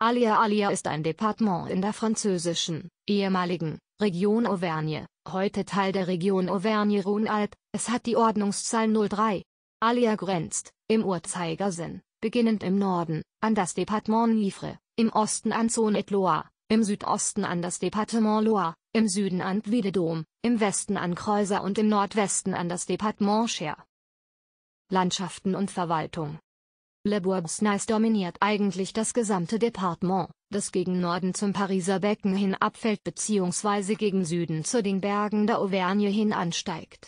Alia Alia ist ein Departement in der französischen, ehemaligen, Region Auvergne, heute Teil der Region Auvergne-Rhône-Alpes, es hat die Ordnungszahl 03. Alia grenzt, im Uhrzeigersinn, beginnend im Norden, an das Departement Livre, im Osten an Zone et Loire, im Südosten an das Departement Loire, im Süden an Puy-de-Dôme, im Westen an Kreuser und im Nordwesten an das Departement Cher. Landschaften und Verwaltung Le Bourgneys dominiert eigentlich das gesamte Departement, das gegen Norden zum Pariser Becken hin abfällt bzw. gegen Süden zu den Bergen der Auvergne hin ansteigt.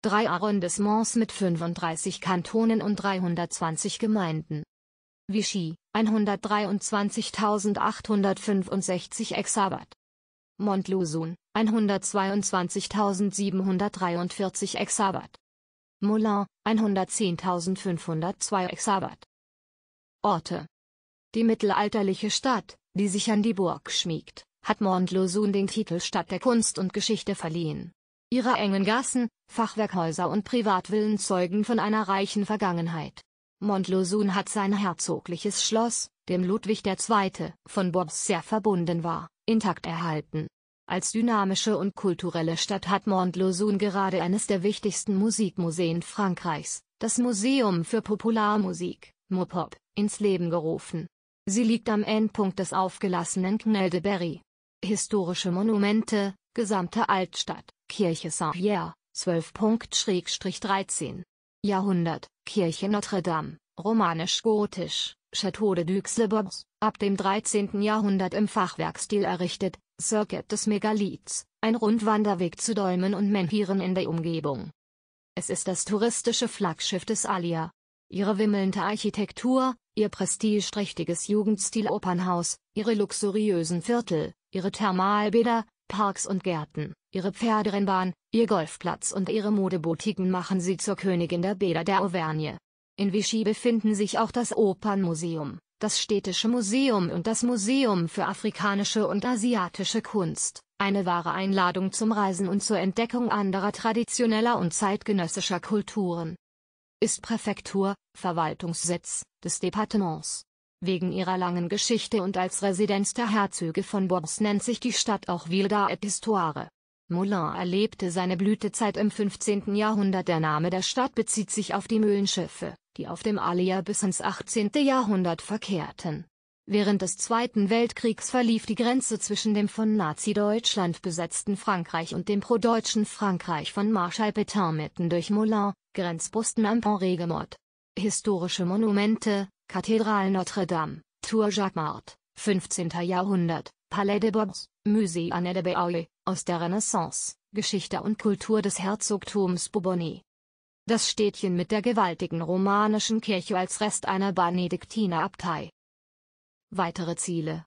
Drei Arrondissements mit 35 Kantonen und 320 Gemeinden. Vichy, 123.865 Exabat. Montlusun, 122.743 Exabat. Moulin, 110.502 Exabat. Orte. Die mittelalterliche Stadt, die sich an die Burg schmiegt, hat Mont-Lausun den Titel Stadt der Kunst und Geschichte verliehen. Ihre engen Gassen, Fachwerkhäuser und Privatwillen zeugen von einer reichen Vergangenheit. Montlosun hat sein herzogliches Schloss, dem Ludwig II. von Bobs sehr verbunden war, intakt erhalten. Als dynamische und kulturelle Stadt hat Mont-Lausun gerade eines der wichtigsten Musikmuseen Frankreichs, das Museum für Popularmusik, Mopop, ins Leben gerufen. Sie liegt am Endpunkt des aufgelassenen Knell de Berry. Historische Monumente, gesamte Altstadt, Kirche Saint-Pierre, 12.13. Jahrhundert, Kirche Notre-Dame, romanisch-gotisch, Château de Dux ab dem 13. Jahrhundert im Fachwerkstil errichtet, Circuit des Megaliths, ein Rundwanderweg zu Dolmen und Menhiren in der Umgebung. Es ist das touristische Flaggschiff des Alia. Ihre wimmelnde Architektur, ihr prestigeträchtiges Jugendstil-Opernhaus, ihre luxuriösen Viertel, ihre Thermalbäder, Parks und Gärten, ihre Pferderennbahn, ihr Golfplatz und ihre Modeboutiquen machen sie zur Königin der Bäder der Auvergne. In Vichy befinden sich auch das Opernmuseum, das Städtische Museum und das Museum für afrikanische und asiatische Kunst. Eine wahre Einladung zum Reisen und zur Entdeckung anderer traditioneller und zeitgenössischer Kulturen. Ist Präfektur, Verwaltungssitz, des Departements. Wegen ihrer langen Geschichte und als Residenz der Herzöge von Bourges nennt sich die Stadt auch Ville d'Histoire. Moulin erlebte seine Blütezeit im 15. Jahrhundert. Der Name der Stadt bezieht sich auf die Mühlenschiffe, die auf dem Alia bis ins 18. Jahrhundert verkehrten. Während des Zweiten Weltkriegs verlief die Grenze zwischen dem von Nazi-Deutschland besetzten Frankreich und dem pro-deutschen Frankreich von Marschall Pétain mitten durch Moulin, Grenzbusten am Pont regemort Historische Monumente, Kathedrale Notre-Dame, Tour Jacquemart, 15. Jahrhundert, Palais de Bobs, Musée Anne de Beaujeu, aus der Renaissance, Geschichte und Kultur des Herzogtums Bourbonnais, das Städtchen mit der gewaltigen romanischen Kirche als Rest einer Benediktinerabtei. Weitere Ziele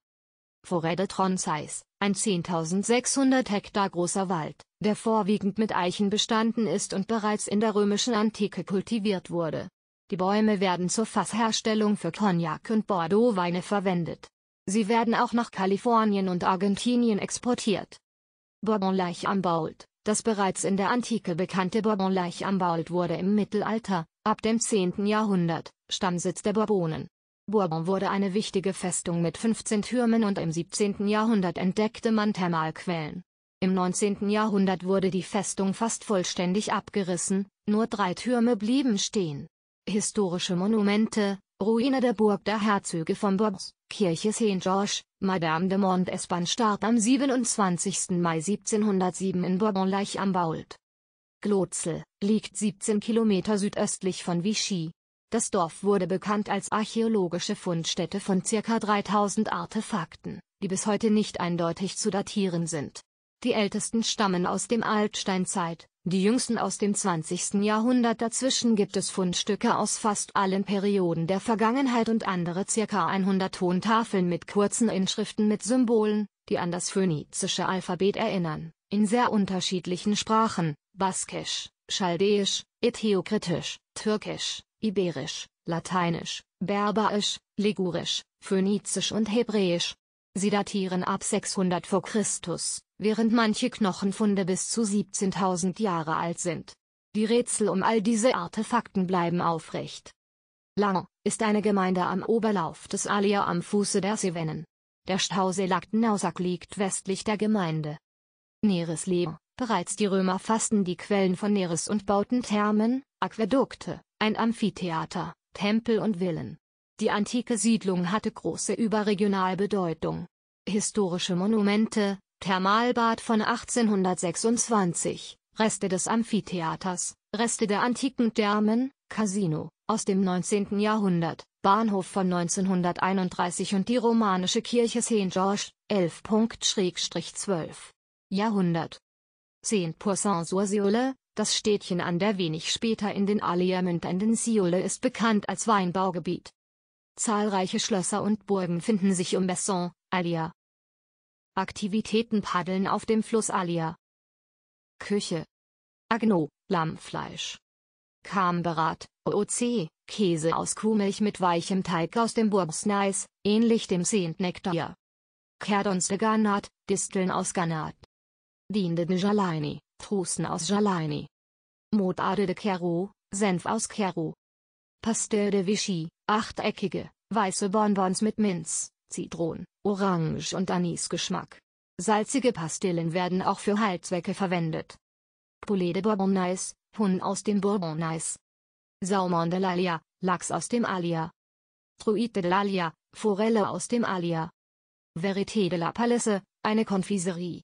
Forêt de Tronçais, ein 10.600 Hektar großer Wald, der vorwiegend mit Eichen bestanden ist und bereits in der römischen Antike kultiviert wurde. Die Bäume werden zur Fassherstellung für Cognac und Bordeaux-Weine verwendet. Sie werden auch nach Kalifornien und Argentinien exportiert. bourbon leich am Bault das bereits in der Antike bekannte bourbon leich am Bault wurde im Mittelalter, ab dem 10. Jahrhundert, Stammsitz der Bourbonen. Bourbon wurde eine wichtige Festung mit 15 Türmen und im 17. Jahrhundert entdeckte man Thermalquellen. Im 19. Jahrhundert wurde die Festung fast vollständig abgerissen, nur drei Türme blieben stehen. Historische Monumente, Ruine der Burg der Herzöge von Bourges, Kirche St. Georges, Madame de Montespan starb am 27. Mai 1707 in bourbon leich am Bault. Glotzel, liegt 17 Kilometer südöstlich von Vichy. Das Dorf wurde bekannt als archäologische Fundstätte von ca. 3000 Artefakten, die bis heute nicht eindeutig zu datieren sind. Die ältesten stammen aus dem Altsteinzeit, die jüngsten aus dem 20. Jahrhundert dazwischen gibt es Fundstücke aus fast allen Perioden der Vergangenheit und andere circa 100 Tontafeln mit kurzen Inschriften mit Symbolen, die an das phönizische Alphabet erinnern, in sehr unterschiedlichen Sprachen, Baskisch, Chaldäisch, ethiokritisch, Türkisch, Iberisch, Lateinisch, Berberisch, Ligurisch, Phönizisch und Hebräisch. Sie datieren ab 600 v. Chr während manche Knochenfunde bis zu 17.000 Jahre alt sind. Die Rätsel um all diese Artefakten bleiben aufrecht. Lang ist eine Gemeinde am Oberlauf des Alia am Fuße der Cevennen. Der Stausee Lac liegt westlich der Gemeinde. Neres Leben Bereits die Römer fassten die Quellen von Neres und bauten Thermen, Aquädukte, ein Amphitheater, Tempel und Villen. Die antike Siedlung hatte große überregionale Bedeutung. Historische Monumente, Thermalbad von 1826, Reste des Amphitheaters, Reste der antiken Thermen, Casino, aus dem 19. Jahrhundert, Bahnhof von 1931 und die romanische Kirche St. Georges, 11.-12. Jahrhundert. Saint-Pourçain-sur-Sioule, das Städtchen an der wenig später in den Allier mündenden Sioule ist bekannt als Weinbaugebiet. Zahlreiche Schlösser und Burgen finden sich um Besson, Allier, Aktivitäten Paddeln auf dem Fluss Alia. Küche. Agno, Lammfleisch. Kamberat, OOC, Käse aus Kuhmilch mit weichem Teig aus dem Burbsneis, ähnlich dem Sintnektar. Kerdons de Garnat, Disteln aus Garnat. Dinde de Jalaini, Trusten aus Jalaini. Motade de Kero, Senf aus Kero. Pastel de Vichy, achteckige, weiße Bonbons mit Minz, Zitronen, Orange- und Anis Geschmack. Salzige Pastillen werden auch für Heilzwecke verwendet. Poulet de Bourbonnais, Huhn aus dem Bourbonnais. Saumon de l'Alia, Lachs aus dem Alia. Truite de l'Alia, Forelle aus dem Alia. Verité de la Palisse, eine Konfiserie,